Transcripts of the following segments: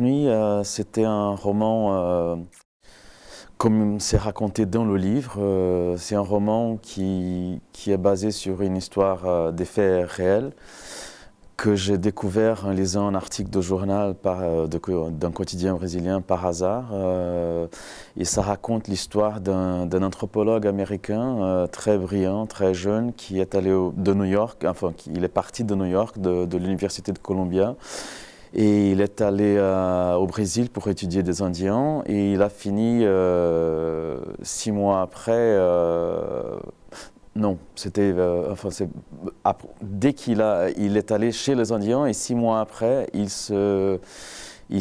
Euh, c'était un roman, euh, comme c'est raconté dans le livre, euh, c'est un roman qui, qui, est basé sur une histoire des faits réels que j'ai découvert en lisant un article de journal d'un quotidien brésilien par hasard. et ça raconte l'histoire d'un anthropologue américain très brillant, très jeune, qui est allé de New York, enfin, il est parti de New York, de, de l'Université de Columbia, et il est allé euh, au Brésil pour étudier des Indiens et il a fini euh, six mois après. Euh, non, c'était. Enfin, enfin, dès qu'il a, il est allé chez les Indiens et six mois après, il se euh,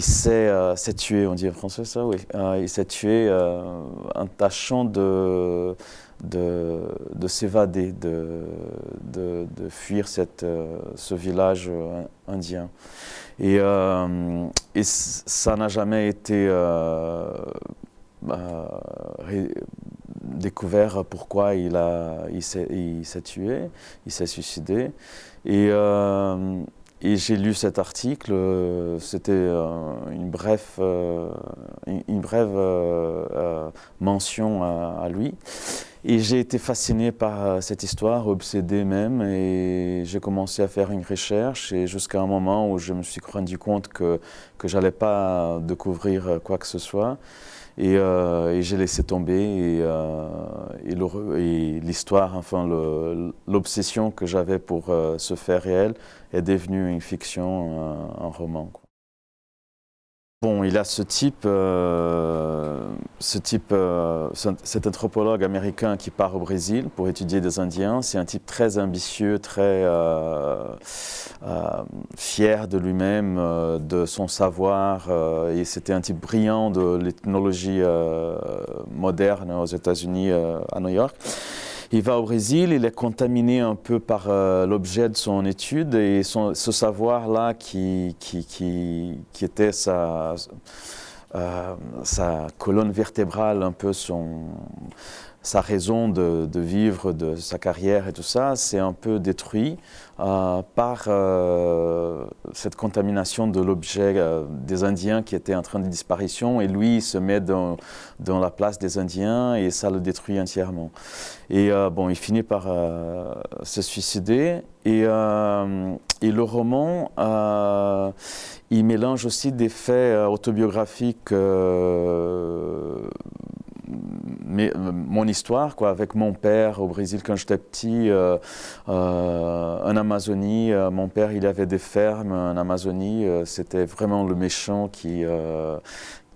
il s'est tué, on dit en français ça, oui. Euh, il s'est tué en euh, tâchant de, de, s'évader, de, de, fuir cette, ce village indien. Et, et ça n'a jamais été découvert pourquoi il, a, il s'est tué, il s'est suicidé. Et et j'ai lu cet article, euh, c'était euh, euh, une brève, une brève mention à, lui. Et j'ai été fasciné par cette histoire, obsédé même, et j'ai commencé à faire une recherche, et jusqu'à un moment où je me suis rendu compte que, que j'allais pas découvrir quoi que ce soit. Et, euh, et j'ai laissé tomber. Et, euh, et l'histoire, enfin, l'obsession que j'avais pour ce euh, fait réel est devenue une fiction, euh, un roman. Quoi. Bon, il a ce type, euh, ce type euh, cet anthropologue américain qui part au Brésil pour étudier des Indiens. C'est un type très ambitieux, très euh, fier de lui-même, de son savoir. et c'était un type brillant de l'ethnologie moderne aux États-Unis, à New York il va au Brésil, il est contaminé un peu par euh, l'objet de son étude et son, ce savoir-là qui, qui, qui, était sa, euh, sa colonne vertébrale, un peu son, sa raison de, vivre, de sa carrière et tout ça, c'est un peu détruit euh, par euh, cette contamination de l'objet euh, des Indiens qui était en train de disparition. Et lui, il se met dans, dans la place des Indiens et ça le détruit entièrement. Et bon, il finit par se suicider. Et, et le roman, il mélange aussi des faits autobiographiques mais, euh, mon histoire, quoi, avec mon père au Brésil quand j'étais petit, euh, euh, en Amazonie, mon père il avait des fermes en Amazonie, c'était vraiment le méchant qui,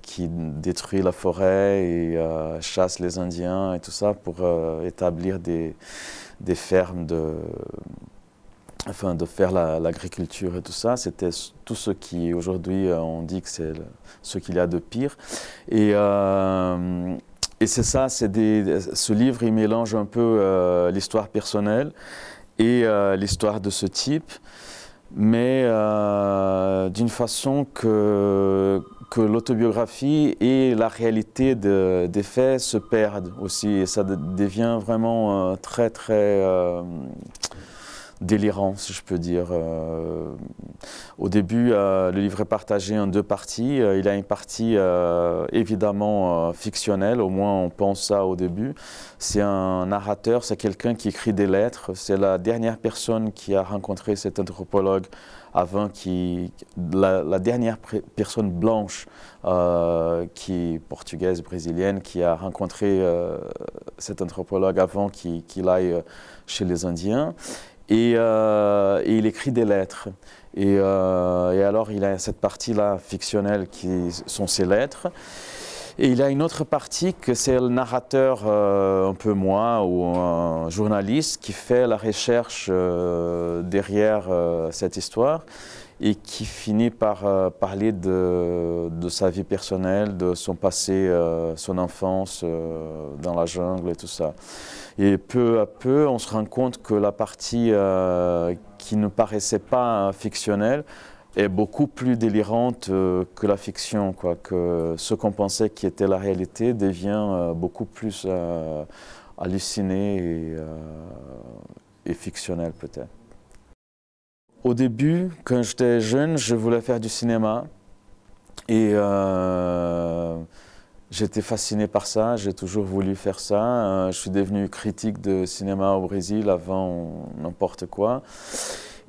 qui détruit la forêt et chasse les Indiens et tout ça pour établir des, des, fermes de, afin de faire l'agriculture et tout ça. C'était tout ce qui aujourd'hui on dit que c'est ce qu'il y a de pire. Et et c'est ça, des, ce livre, il mélange un peu euh, l'histoire personnelle et euh, l'histoire de ce type, mais euh, d'une façon que, que l'autobiographie et la réalité de, des faits se perdent aussi. Et ça devient vraiment très, très délirant, si je peux dire. Au début, euh, le livre est partagé en deux parties. Euh, il a une partie euh, évidemment fictionnelle, au moins on pense ça au début. C'est un narrateur, c'est quelqu'un qui écrit des lettres. C'est la dernière personne qui a rencontré cet anthropologue avant qui la, dernière personne blanche qui portugaise brésilienne qui a rencontré cet anthropologue avant qu'il aille chez les Indiens. Euh, et, il écrit des lettres. Euh, et, alors, il a cette partie-là fictionnelle qui sont ses lettres. Et il a une autre partie que c'est le narrateur, euh, un peu moi, ou un journaliste qui fait la recherche derrière cette histoire et qui finit par euh, parler de, sa vie personnelle, de son passé, euh, son enfance euh, dans la jungle et tout ça. Et peu à peu, on se rend compte que la partie qui ne paraissait pas fictionnelle est beaucoup plus délirante que la fiction, quoi. que ce qu'on pensait qui était la réalité devient beaucoup plus halluciné et fictionnel peut-être. Au début, quand j'étais jeune, je voulais faire du cinéma. Et euh, j'étais fasciné par ça, j'ai toujours voulu faire ça. Euh, je suis devenu critique de cinéma au Brésil avant n'importe quoi.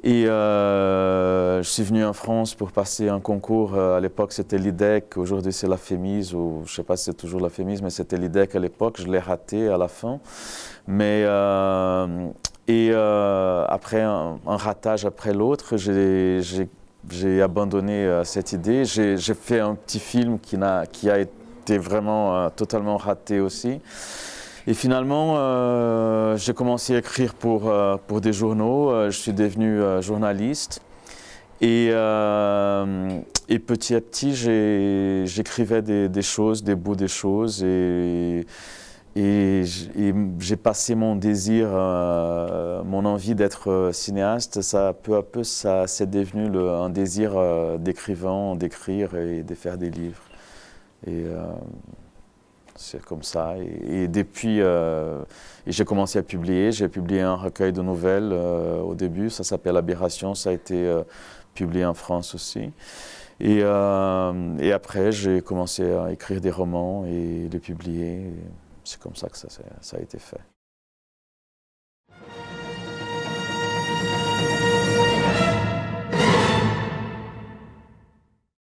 Et euh, je suis venu en France pour passer un concours. À l'époque, c'était l'IDEC. Aujourd'hui, c'est la FEMIS, ou je ne sais pas si c'est toujours la FEMIS, mais c'était l'IDEC à l'époque. Je l'ai raté à la fin. Mais et euh, après un, ratage après l'autre, j'ai abandonné euh, cette idée. J'ai fait un petit film qui a, qui a été vraiment euh, totalement raté aussi. Et finalement, j'ai commencé à écrire pour, pour des journaux. Je suis devenu journaliste. Et, et, petit à petit, j'écrivais des, choses, des bouts des choses. et et j'ai passé mon désir, euh, mon envie d'être euh, cinéaste, ça, peu à peu, ça s'est devenu un désir euh, d'écrivain, d'écrire et de faire des livres. Et c'est comme ça. Et, depuis, j'ai commencé à publier. J'ai publié un recueil de nouvelles au début, ça s'appelle Aberration, ça a été publié en France aussi. Et, après, j'ai commencé à écrire des romans et les publier. C'est comme ça que ça, ça a été fait.